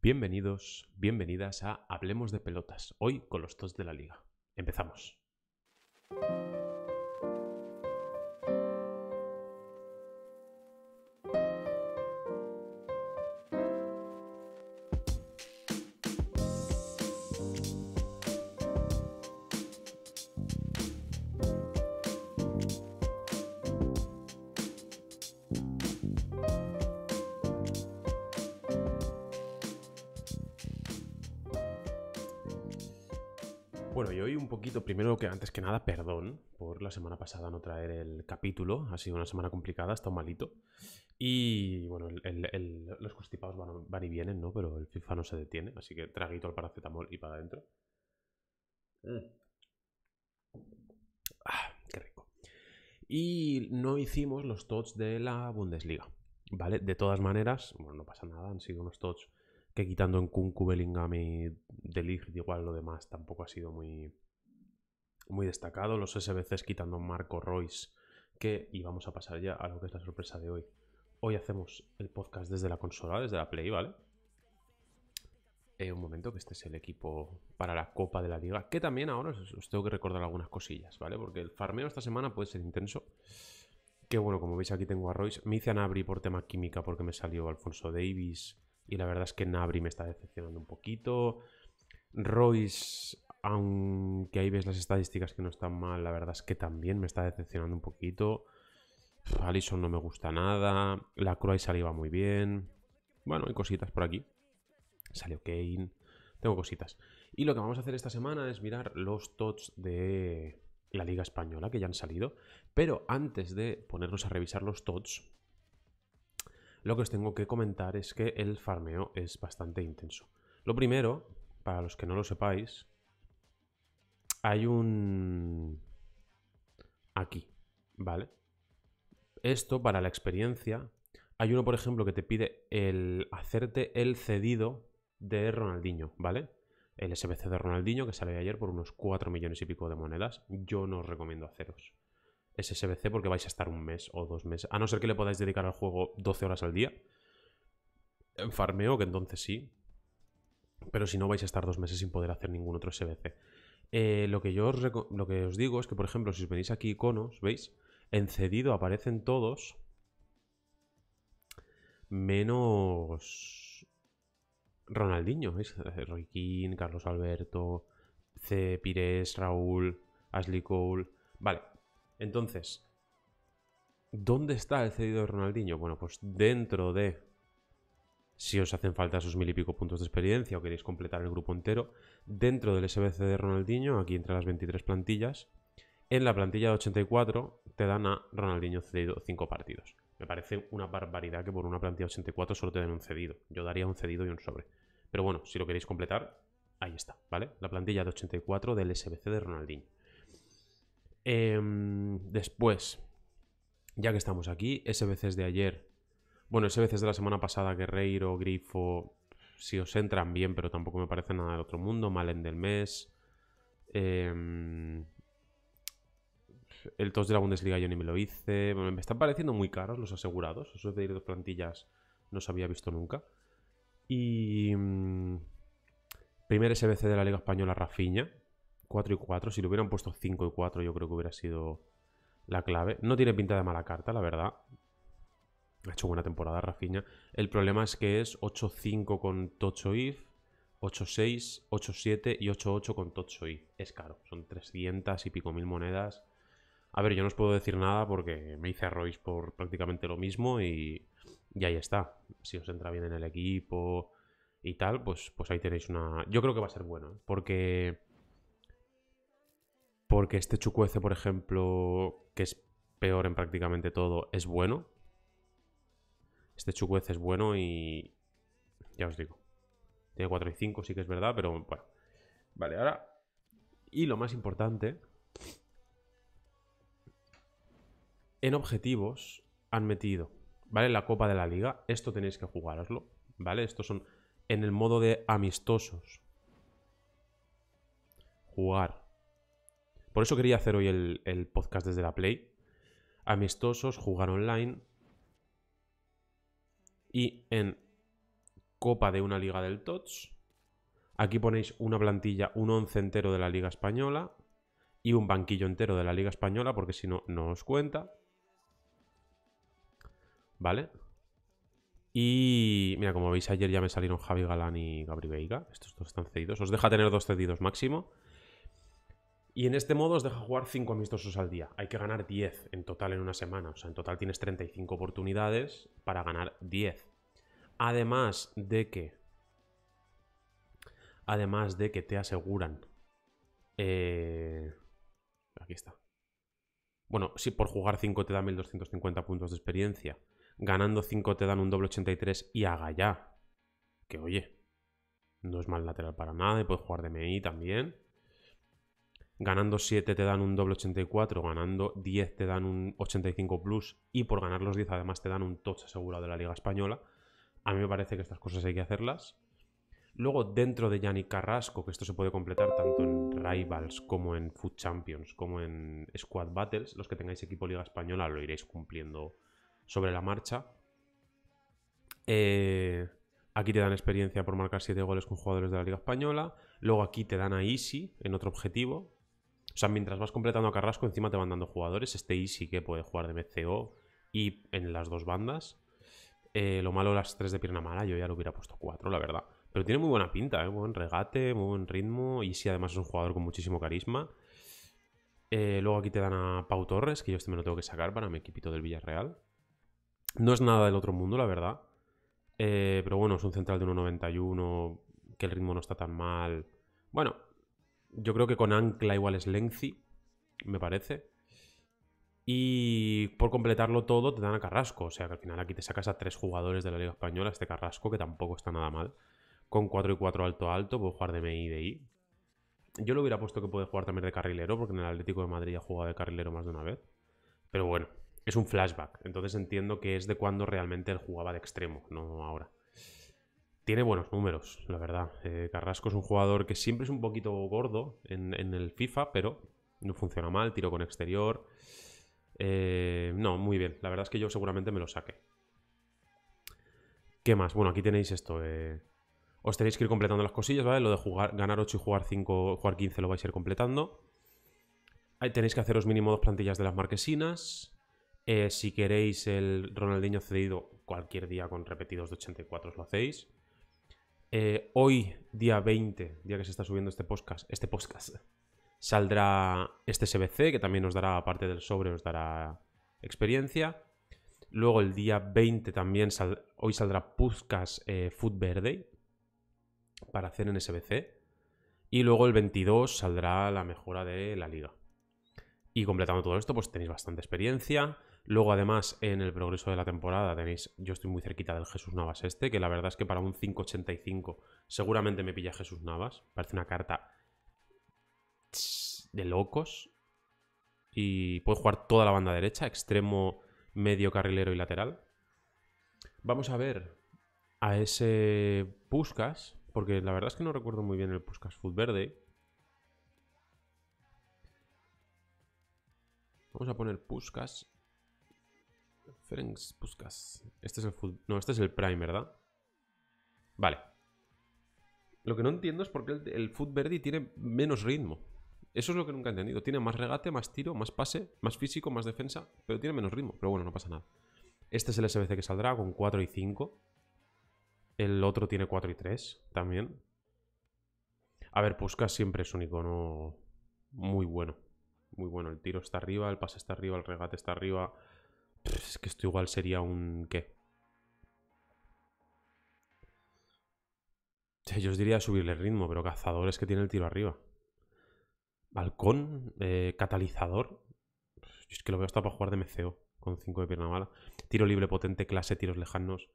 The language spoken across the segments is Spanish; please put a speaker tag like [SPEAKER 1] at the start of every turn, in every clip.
[SPEAKER 1] Bienvenidos, bienvenidas a Hablemos de Pelotas, hoy con los tos de la liga. Empezamos. Primero que antes que nada, perdón por la semana pasada no traer el capítulo. Ha sido una semana complicada, está malito. Y bueno, los constipados van, y vienen, ¿no? Pero el FIFA no se detiene, así que traguito al paracetamol y para adentro. Mm. Ah, qué rico. Y no hicimos los tots de la Bundesliga, ¿vale? De todas maneras, bueno, no pasa nada, han sido unos tots que quitando en Kunku, Bellingham y De igual lo demás tampoco ha sido muy muy destacado, los SBCs quitando Marco Royce, que, y vamos a pasar ya a lo que es la sorpresa de hoy. Hoy hacemos el podcast desde la consola, desde la Play, ¿vale? Eh, un momento, que este es el equipo para la Copa de la Liga, que también ahora os, tengo que recordar algunas cosillas, ¿vale? Porque el farmeo esta semana puede ser intenso. Que bueno, como veis aquí tengo a Royce. Me hice a Nabri por tema química porque me salió Alfonso Davis. Y la verdad es que Nabri me está decepcionando un poquito. Royce aunque ahí ves las estadísticas que no están mal, la verdad es que también me está decepcionando un poquito. Alison no me gusta nada. La Croix iba muy bien. Bueno, hay cositas por aquí. Salió Kane. Tengo cositas. Y lo que vamos a hacer esta semana es mirar los tots de la Liga Española que ya han salido. Pero antes de ponernos a revisar los tots, lo que os tengo que comentar es que el farmeo es bastante intenso. Lo primero, para los que no lo sepáis, hay un... Aquí, ¿vale? Esto para la experiencia. Hay uno, por ejemplo, que te pide el hacerte el cedido de Ronaldinho, ¿vale? El SBC de Ronaldinho que salió ayer por unos 4 millones y pico de monedas. Yo no os recomiendo haceros ese SBC porque vais a estar un mes o dos meses. A no ser que le podáis dedicar al juego 12 horas al día. En farmeo, que entonces sí. Pero si no, vais a estar dos meses sin poder hacer ningún otro SBC. Eh, lo, que yo os lo que os digo es que, por ejemplo, si os venís aquí conos ¿veis? En cedido aparecen todos menos Ronaldinho, ¿veis? Royquín, Carlos Alberto, C. Pires, Raúl, Ashley Cole. Vale, entonces, ¿dónde está el cedido de Ronaldinho? Bueno, pues dentro de si os hacen falta esos mil y pico puntos de experiencia o queréis completar el grupo entero, dentro del SBC de Ronaldinho, aquí entre las 23 plantillas, en la plantilla de 84 te dan a Ronaldinho cedido 5 partidos. Me parece una barbaridad que por una plantilla de 84 solo te den un cedido. Yo daría un cedido y un sobre. Pero bueno, si lo queréis completar, ahí está, ¿vale? La plantilla de 84 del SBC de Ronaldinho. Em, después, ya que estamos aquí, SBCs de ayer bueno, ese veces de la semana pasada, Guerreiro, Grifo, si os entran bien, pero tampoco me parece nada del otro mundo. Malen del mes. Em, el tos de la Bundesliga yo ni me lo hice. Me están pareciendo muy caros los asegurados. Eso de ir dos plantillas no se había visto nunca. Y. Em, primer SBC de la Liga Española, Rafiña. 4 y 4. Si le hubieran puesto 5 y 4, yo creo que hubiera sido la clave. No tiene pinta de mala carta, la verdad. Ha hecho buena temporada Rafiña. El problema es que es 8-5 con Tocho If, 8-6, 8 y 8-8 con Tocho Es caro, son 300 y pico mil monedas. A ver, yo no os puedo decir nada porque me hice a Royce por prácticamente lo mismo y, ya ahí está. Si os entra bien en el equipo y tal, pues, pues ahí tenéis una... Yo creo que va a ser bueno, ¿eh? porque... Porque este Chucuece, por ejemplo, que es peor en prácticamente todo, es bueno. Este chucuez es bueno y... Ya os digo. Tiene 4 y 5, sí que es verdad, pero bueno. Vale, ahora... Y lo más importante... En objetivos han metido, ¿vale? La Copa de la Liga. Esto tenéis que jugarlo. ¿vale? Estos son en el modo de amistosos. Jugar. Por eso quería hacer hoy el podcast desde la Play. Amistosos, jugar online y en Copa de una Liga del Tots, aquí ponéis una plantilla, un once entero de la Liga Española y un banquillo entero de la Liga Española, porque si no, no os cuenta. ¿Vale? Y mira, como veis, ayer ya me salieron Javi Galán y Gabri Veiga. Estos dos están cedidos. Os deja tener dos cedidos máximo. Y en este modo os deja jugar 5 amistosos al día. Hay que ganar 10 en total en una semana. O sea, en total tienes 35 oportunidades para ganar 10. Además de que... Además de que te aseguran... Eh, aquí está. Bueno, si por jugar 5 te dan 1250 puntos de experiencia. Ganando 5 te dan un doble 83 y haga ya. Que oye, no es mal lateral para nada y puedes jugar de MI también ganando 7 te dan un doble 84, ganando 10 te dan un 85 plus y por ganar los 10 además te dan un touch asegurado de la Liga Española. A mí me parece que estas cosas hay que hacerlas. Luego, dentro de Yannick Carrasco, que esto se puede completar tanto en Rivals como en Food Champions, como en Squad Battles, los que tengáis equipo Liga Española lo iréis cumpliendo sobre la marcha. Eh, aquí te dan experiencia por marcar 7 goles con jugadores de la Liga Española. Luego aquí te dan a Easy en otro objetivo, o sea, mientras vas completando a Carrasco, encima te van dando jugadores. Este I sí que puede jugar de MCO y en las dos bandas. Eh, lo malo, las tres de pierna mala, yo ya lo hubiera puesto cuatro, la verdad. Pero tiene muy buena pinta, ¿eh? buen regate, muy buen ritmo. Y sí, además es un jugador con muchísimo carisma. Eh, luego aquí te dan a Pau Torres, que yo este me lo tengo que sacar para mi equipito del Villarreal. No es nada del otro mundo, la verdad. Eh, pero bueno, es un central de 1.91, que el ritmo no está tan mal. Bueno, yo creo que con ancla igual es lengthy, me parece. Y por completarlo todo te dan a Carrasco. O sea que al final aquí te sacas a tres jugadores de la Liga Española, este Carrasco, que tampoco está nada mal. Con 4 y 4 alto alto, puedo jugar de MI y de I. Yo lo hubiera puesto que puede jugar también de carrilero, porque en el Atlético de Madrid ha jugado de carrilero más de una vez. Pero bueno, es un flashback. Entonces entiendo que es de cuando realmente él jugaba de extremo, no ahora tiene buenos números, la verdad. Eh, Carrasco es un jugador que siempre es un poquito gordo en, el FIFA, pero no funciona mal, tiro con exterior. Eh, no, muy bien. La verdad es que yo seguramente me lo saque. ¿Qué más? Bueno, aquí tenéis esto. Eh. Os tenéis que ir completando las cosillas, ¿vale? Lo de jugar, ganar 8 y jugar jugar 15 lo vais a ir completando. Ahí tenéis que haceros mínimo dos plantillas de las marquesinas. si queréis el Ronaldinho cedido cualquier día con repetidos de 84 os lo hacéis. Eh, hoy, día 20, día que se está subiendo este podcast, este podcast, saldrá este SBC, que también nos dará, parte del sobre, os dará experiencia. Luego el día 20 también, hoy saldrá podcast eh, Food Verde para hacer en SBC. Y luego el 22 saldrá la mejora de la liga. Y completando todo esto, pues tenéis bastante experiencia. Luego, además, en el progreso de la temporada tenéis, yo estoy muy cerquita del Jesús Navas este, que la verdad es que para un 585 seguramente me pilla Jesús Navas. Parece una carta de locos. Y puede jugar toda la banda derecha, extremo, medio carrilero y lateral. Vamos a ver a ese Puskas, porque la verdad es que no recuerdo muy bien el Puskas Food Verde. Vamos a poner Puskas Ferenc Puskas. Este es el No, este es el Prime, ¿verdad? Vale. Lo que no entiendo es por qué el, el Foot Verdi tiene menos ritmo. Eso es lo que nunca he entendido. Tiene más regate, más tiro, más pase, más físico, más defensa, pero tiene menos ritmo. Pero bueno, no pasa nada. Este es el SBC que saldrá con 4 y 5. El otro tiene 4 y 3 también. A ver, Puskas siempre es un icono muy bueno. Muy bueno. El tiro está arriba, el pase está arriba, el regate está arriba, pues es que esto igual sería un... ¿Qué? Yo os diría subirle el ritmo, pero cazadores que tiene el tiro arriba. Balcón, eh, catalizador. es que lo veo hasta para jugar de MCO. con 5 de pierna mala. Tiro libre potente, clase, tiros lejanos.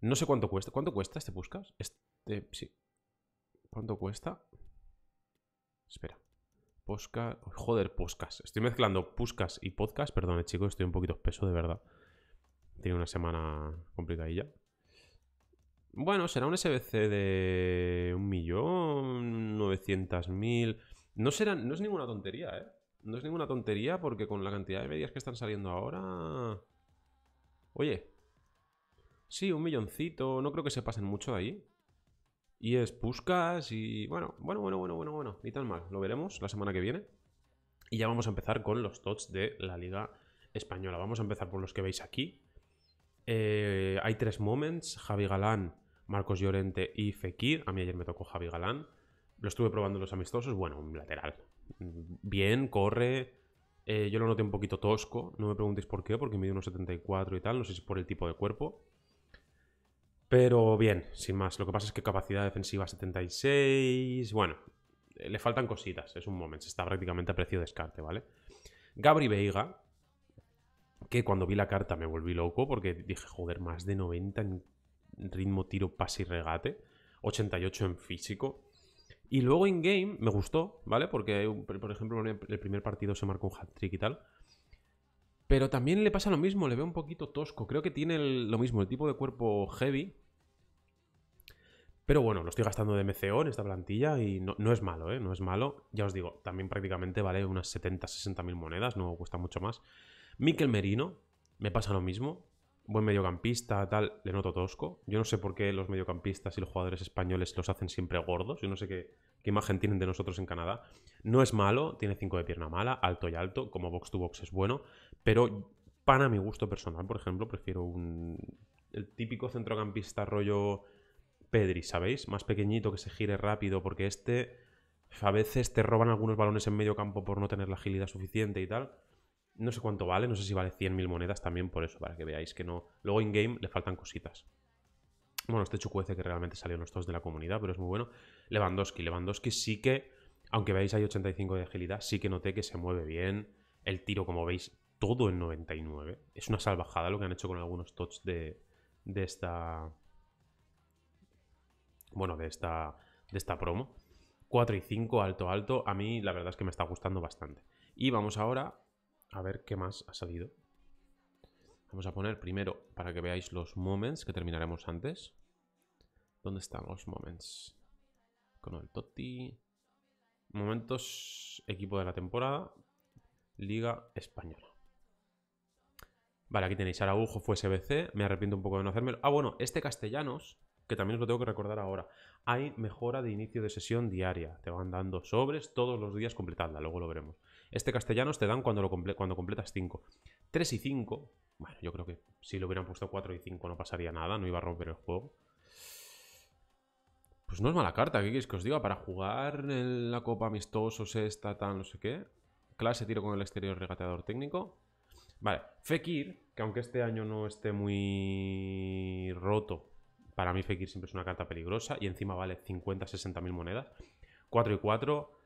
[SPEAKER 1] No sé cuánto cuesta. ¿Cuánto cuesta este buscas Este, sí. ¿Cuánto cuesta? Espera podcast Joder, Puscas. Estoy mezclando Puscas y podcast. perdón, chicos, estoy un poquito espeso, de verdad. Tiene una semana complicadilla. Bueno, será un SBC de 1.900.000. No, será, no es ninguna tontería, ¿eh? No es ninguna tontería porque con la cantidad de medias que están saliendo ahora... Oye. Sí, un milloncito. No creo que se pasen mucho de ahí. Y es Puskas y bueno, bueno, bueno, bueno, bueno, bueno, ni tan mal. Lo veremos la semana que viene. Y ya vamos a empezar con los tots de la Liga Española. Vamos a empezar por los que veis aquí. Eh, hay tres moments, Javi Galán, Marcos Llorente y Fekir. A mí ayer me tocó Javi Galán. Lo estuve probando los amistosos. Bueno, un lateral. Bien, corre. Eh, yo lo noté un poquito tosco. No me preguntéis por qué, porque mide unos 74 y tal. No sé si es por el tipo de cuerpo. Pero bien, sin más. Lo que pasa es que capacidad defensiva 76. Bueno, le faltan cositas. Es un moment. Está prácticamente a precio de descarte, ¿vale? Gabri Veiga. Que cuando vi la carta me volví loco porque dije, joder, más de 90 en ritmo, tiro, pase y regate. 88 en físico. Y luego in-game me gustó, ¿vale? Porque, por ejemplo, el primer partido se marcó un hat-trick y tal. Pero también le pasa lo mismo, le veo un poquito tosco. Creo que tiene lo mismo, el tipo de cuerpo heavy. Pero bueno, lo estoy gastando de MCO en esta plantilla y no, no es malo, ¿eh? No es malo. Ya os digo, también prácticamente vale unas 70, 60 mil monedas, no cuesta mucho más. Miquel Merino, me pasa lo mismo. Buen mediocampista, tal, le noto tosco. Yo no sé por qué los mediocampistas y los jugadores españoles los hacen siempre gordos. Yo no sé qué, qué imagen tienen de nosotros en Canadá. No es malo, tiene 5 de pierna mala, alto y alto, como box to box es bueno, pero para mi gusto personal, por ejemplo, prefiero un el típico centrocampista rollo Pedri, ¿sabéis? Más pequeñito que se gire rápido porque este a veces te roban algunos balones en medio campo por no tener la agilidad suficiente y tal. No sé cuánto vale, no sé si vale 100.000 monedas también por eso, para que veáis que no. Luego in-game le faltan cositas. Bueno, este chucuece que realmente salió en los TOTS de la comunidad, pero es muy bueno. Lewandowski. Lewandowski sí que, aunque veáis hay 85 de agilidad, sí que noté que se mueve bien. El tiro, como veis, todo en 99. Es una salvajada lo que han hecho con algunos TOTS de, de esta... Bueno, de esta, de esta promo. 4 y 5, alto, alto. A mí la verdad es que me está gustando bastante. Y vamos ahora a ver qué más ha salido. Vamos a poner primero, para que veáis los moments, que terminaremos antes. ¿Dónde están los moments? Con el Totti. Momentos, equipo de la temporada, Liga Española. Vale, aquí tenéis Araujo, fue SBC. Me arrepiento un poco de no hacérmelo. Ah, bueno, este Castellanos, que también os lo tengo que recordar ahora. Hay mejora de inicio de sesión diaria. Te van dando sobres todos los días, completadla, luego lo veremos. Este Castellanos te dan cuando, lo cuando completas 5. 3 y 5 bueno, yo creo que si lo hubieran puesto 4 y 5 no pasaría nada, no iba a romper el juego. Pues no es mala carta, ¿qué quieres que os diga? Para jugar en la Copa Amistosos, esta, tal, no sé qué. Clase, tiro con el exterior, regateador técnico. Vale, Fekir, que aunque este año no esté muy roto, para mí Fekir siempre es una carta peligrosa y encima vale 50, 60 mil monedas. 4 y 4,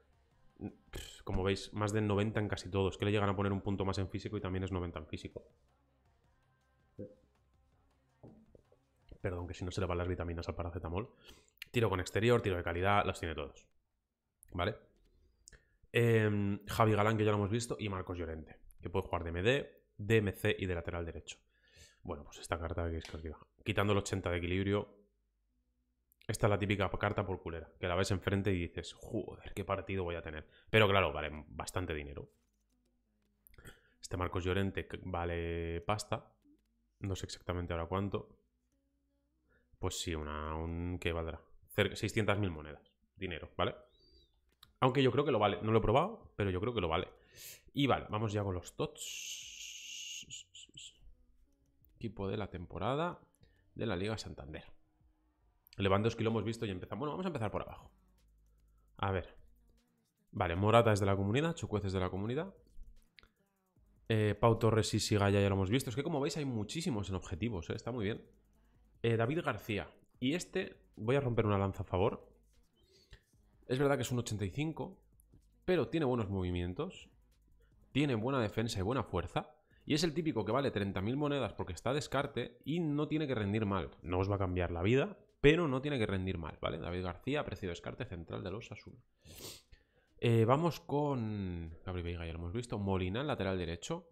[SPEAKER 1] como veis, más de 90 en casi todos, que le llegan a poner un punto más en físico y también es 90 en físico. perdón, que si no se le van las vitaminas al paracetamol. Tiro con exterior, tiro de calidad, las tiene todos. ¿Vale? Em, Javi Galán, que ya lo hemos visto, y Marcos Llorente, que puede jugar de MD, DMC y de lateral derecho. Bueno, pues esta carta que es que Quitando el 80 de equilibrio, esta es la típica carta por culera, que la ves enfrente y dices, joder, qué partido voy a tener. Pero claro, vale bastante dinero. Este Marcos Llorente vale pasta. No sé exactamente ahora cuánto. Pues sí, una, un, ¿qué valdrá? 600.000 monedas. Dinero, ¿vale? Aunque yo creo que lo vale. No lo he probado, pero yo creo que lo vale. Y vale, vamos ya con los tots. Equipo de la temporada de la Liga Santander. que lo hemos visto y empezamos. Bueno, vamos a empezar por abajo. A ver. Vale, Morata es de la comunidad, Chucuez es de la comunidad. Eh, Pau Torres y Sigaya ya lo hemos visto. Es que como veis hay muchísimos en objetivos, ¿eh? está muy bien. Eh, David García. Y este, voy a romper una lanza a favor. Es verdad que es un 85, pero tiene buenos movimientos, tiene buena defensa y buena fuerza. Y es el típico que vale 30.000 monedas porque está a descarte y no tiene que rendir mal. No os va a cambiar la vida, pero no tiene que rendir mal, ¿vale? David García, precio descarte central de los azul. Eh, vamos con Gabriel Veiga, ya hemos visto. Molina, lateral derecho.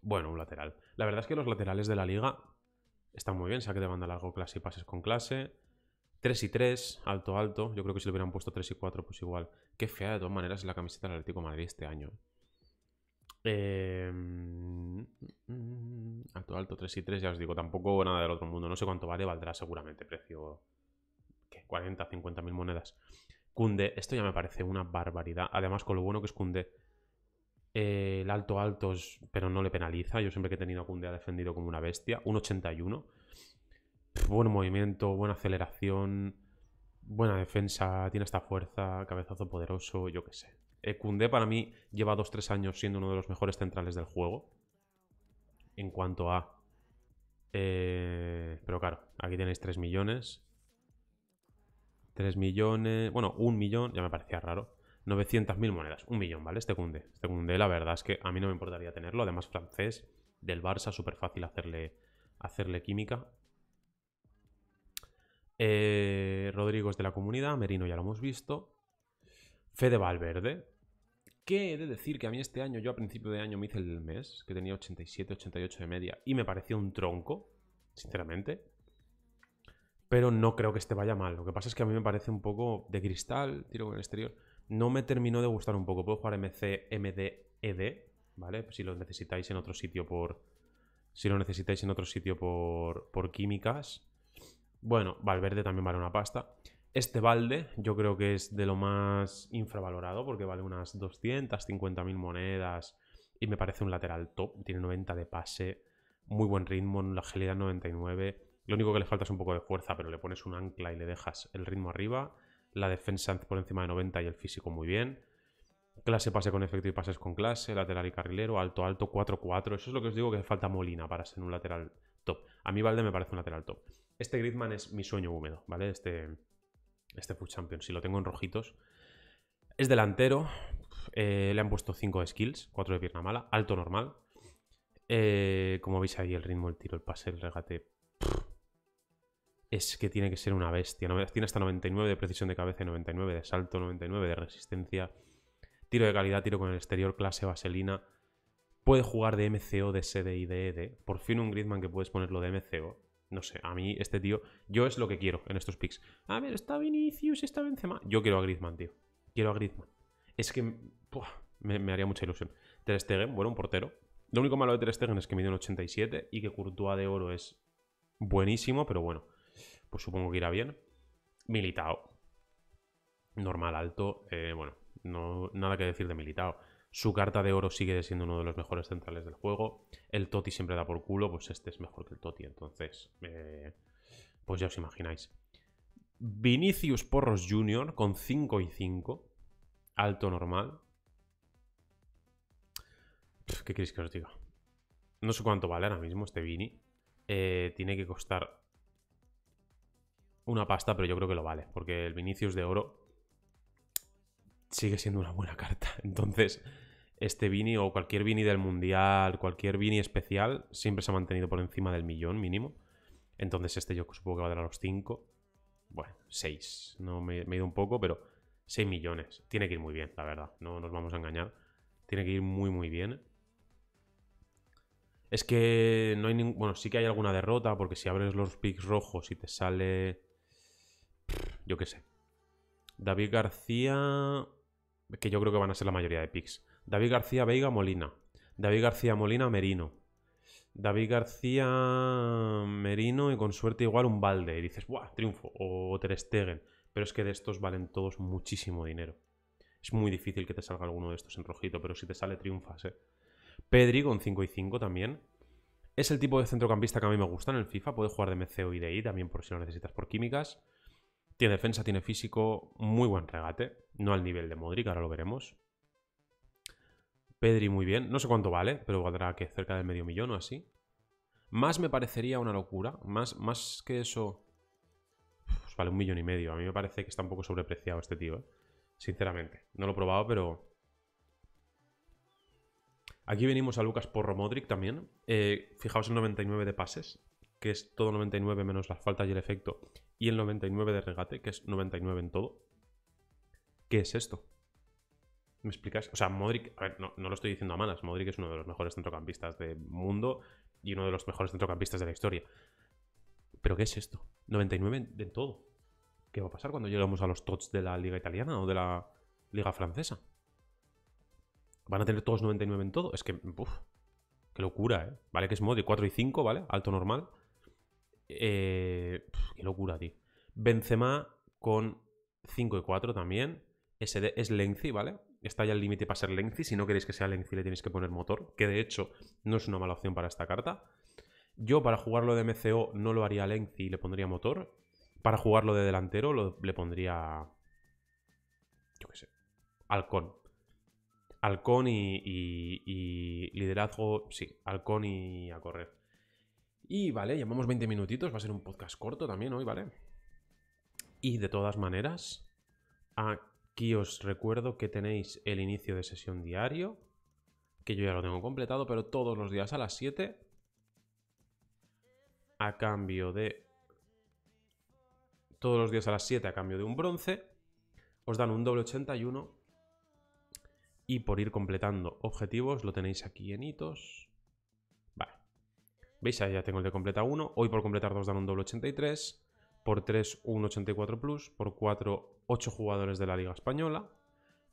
[SPEAKER 1] Bueno, un lateral. La verdad es que los laterales de la liga Está muy bien, saque de banda largo, clase y pases con clase. 3 y 3, alto, alto. Yo creo que si le hubieran puesto 3 y 4, pues igual. Qué fea de todas maneras es la camiseta del Atlético de Madrid este año. ¿eh? Em, alto, alto, 3 y 3, ya os digo, tampoco nada del otro mundo. No sé cuánto vale, valdrá seguramente precio... ¿Qué? 40, 50 mil monedas. Kunde, esto ya me parece una barbaridad. Además, con lo bueno que es Kunde. Eh, el alto alto pero no le penaliza. Yo siempre que he tenido a Kunde ha defendido como una bestia. Un 81. buen movimiento, buena aceleración, buena defensa, tiene esta fuerza, cabezazo poderoso, yo qué sé. Eh, Kunde para mí lleva 2-3 años siendo uno de los mejores centrales del juego. En cuanto a... Eh, pero claro, aquí tenéis 3 millones. 3 millones... Bueno, 1 millón, ya me parecía raro. 900.000 monedas, un millón, ¿vale? Este cunde Este cunde la verdad es que a mí no me importaría tenerlo. Además, francés, del Barça, súper fácil hacerle, hacerle química. Eh, Rodrigo es de la comunidad, Merino ya lo hemos visto. Fede Valverde. ¿Qué he de decir? Que a mí este año, yo a principio de año me hice el mes, que tenía 87, 88 de media, y me parecía un tronco, sinceramente. Pero no creo que este vaya mal. Lo que pasa es que a mí me parece un poco de cristal, tiro con el exterior. No me terminó de gustar un poco. Puedo jugar MC, MD, e ¿vale? Si lo necesitáis en otro sitio por. Si lo necesitáis en otro sitio por, por químicas. Bueno, Valverde también vale una pasta. Este balde yo creo que es de lo más infravalorado porque vale unas 250.000 monedas y me parece un lateral top. Tiene 90 de pase, muy buen ritmo, la agilidad 99. Lo único que le falta es un poco de fuerza, pero le pones un ancla y le dejas el ritmo arriba la defensa por encima de 90 y el físico muy bien. Clase pase con efecto y pases con clase, lateral y carrilero, alto, alto, 4-4. Eso es lo que os digo que falta Molina para ser un lateral top. A mí Valde me parece un lateral top. Este Griezmann es mi sueño húmedo, ¿vale? Este, este champion. Champions, si lo tengo en rojitos. Es delantero, eh, le han puesto 5 de skills, 4 de pierna mala, alto normal. Eh, como veis ahí, el ritmo, el tiro, el pase, el regate es que tiene que ser una bestia. Tiene hasta 99 de precisión de cabeza 99 de salto, 99 de resistencia. Tiro de calidad, tiro con el exterior, clase vaselina. Puede jugar de MCO, de SD y de ED. Por fin un Griezmann que puedes ponerlo de MCO. No sé, a mí este tío, yo es lo que quiero en estos picks. A ver, está Vinicius, está Benzema. Yo quiero a Griezmann, tío. Quiero a Griezmann. Es que me, haría mucha ilusión. Ter Stegen, bueno, un portero. Lo único malo de Ter Stegen es que mide un 87 y que Courtois de oro es buenísimo, pero bueno pues supongo que irá bien. Militao. Normal, alto. Eh, bueno, no, nada que decir de Militao. Su carta de oro sigue siendo uno de los mejores centrales del juego. El Toti siempre da por culo, pues este es mejor que el Toti. Entonces, eh, pues ya os imagináis. Vinicius Porros Jr. con 5 y 5. Alto normal. ¿Qué queréis que os diga? No sé cuánto vale ahora mismo este Vini. Eh, tiene que costar una pasta, pero yo creo que lo vale, porque el Vinicius de Oro sigue siendo una buena carta. Entonces, este Vini o cualquier Vini del Mundial, cualquier Vini especial, siempre se ha mantenido por encima del millón mínimo. Entonces este yo supongo que va a dar a los 5. Bueno, 6. No me, me, he ido un poco, pero 6 millones. Tiene que ir muy bien, la verdad. No nos vamos a engañar. Tiene que ir muy, muy bien. Es que no hay ningún... Bueno, sí que hay alguna derrota, porque si abres los picks rojos y te sale yo qué sé. David García... Que yo creo que van a ser la mayoría de picks. David García Veiga Molina. David García Molina Merino. David García Merino y con suerte igual un balde. Y dices, ¡buah! Triunfo. O Ter Stegen. Pero es que de estos valen todos muchísimo dinero. Es muy difícil que te salga alguno de estos en rojito, pero si te sale triunfas, ¿eh? Pedri con 5 y 5 también. Es el tipo de centrocampista que a mí me gusta en el FIFA. Puede jugar de MC y de I también por si lo necesitas por químicas. Tiene defensa, tiene físico, muy buen regate. No al nivel de Modric, ahora lo veremos. Pedri muy bien. No sé cuánto vale, pero valdrá que cerca del medio millón o así. Más me parecería una locura. Más, más que eso... Pues vale un millón y medio. A mí me parece que está un poco sobrepreciado este tío, ¿eh? Sinceramente. No lo he probado, pero... Aquí venimos a Lucas Porro Modric también. Eh, fijaos el 99 de pases que es todo 99 menos las faltas y el efecto, y el 99 de regate, que es 99 en todo. ¿Qué es esto? ¿Me explicas? O sea, Modric, a ver, no, lo estoy diciendo a malas, Modric es uno de los mejores centrocampistas del mundo y uno de los mejores centrocampistas de la historia. ¿Pero qué es esto? 99 en todo. ¿Qué va a pasar cuando lleguemos a los tots de la liga italiana o de la liga francesa? ¿Van a tener todos 99 en todo? Es que, uff, qué locura, ¿eh? Vale que es Modric 4 y 5, ¿vale? Alto normal. Eh, qué locura, tío. Benzema con 5 y 4 también. SD es lengthy, ¿vale? Está ya el límite para ser lengthy. Si no queréis que sea lengthy, le tenéis que poner motor, que de hecho no es una mala opción para esta carta. Yo para jugarlo de MCO no lo haría lengthy y le pondría motor. Para jugarlo de delantero le pondría... Yo qué sé. Halcón. Halcón y, y liderazgo, sí, halcón y a correr. Y vale, llamamos 20 minutitos, va a ser un podcast corto también hoy, ¿vale? Y de todas maneras, aquí os recuerdo que tenéis el inicio de sesión diario, que yo ya lo tengo completado, pero todos los días a las 7, a cambio de... Todos los días a las 7 a cambio de un bronce, os dan un doble 81 y por ir completando objetivos lo tenéis aquí en hitos ¿Veis? Ahí ya tengo el de completa 1. Hoy por completar 2 dan un doble 83. Por 3, un 84 Por 4, 8 jugadores de la Liga Española.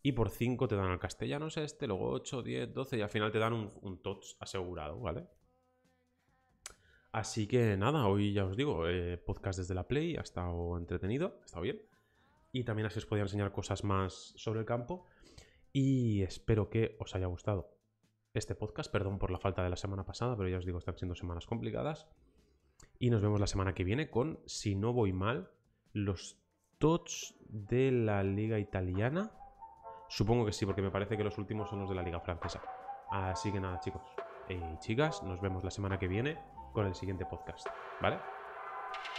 [SPEAKER 1] Y por 5 te dan al castellanos este. Luego 8, 10, 12. Y al final te dan un, un TOTS asegurado, ¿vale? Así que nada, hoy ya os digo, eh, podcast desde la Play. Ha estado entretenido, ha estado bien. Y también así os podía enseñar cosas más sobre el campo. Y espero que os haya gustado este podcast. Perdón por la falta de la semana pasada, pero ya os digo, están siendo semanas complicadas. Y nos vemos la semana que viene con, si no voy mal, los tots de la liga italiana. Supongo que sí, porque me parece que los últimos son los de la liga francesa. Así que nada, chicos y chicas, nos vemos la semana que viene con el siguiente podcast. ¿Vale?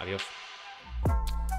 [SPEAKER 1] Adiós.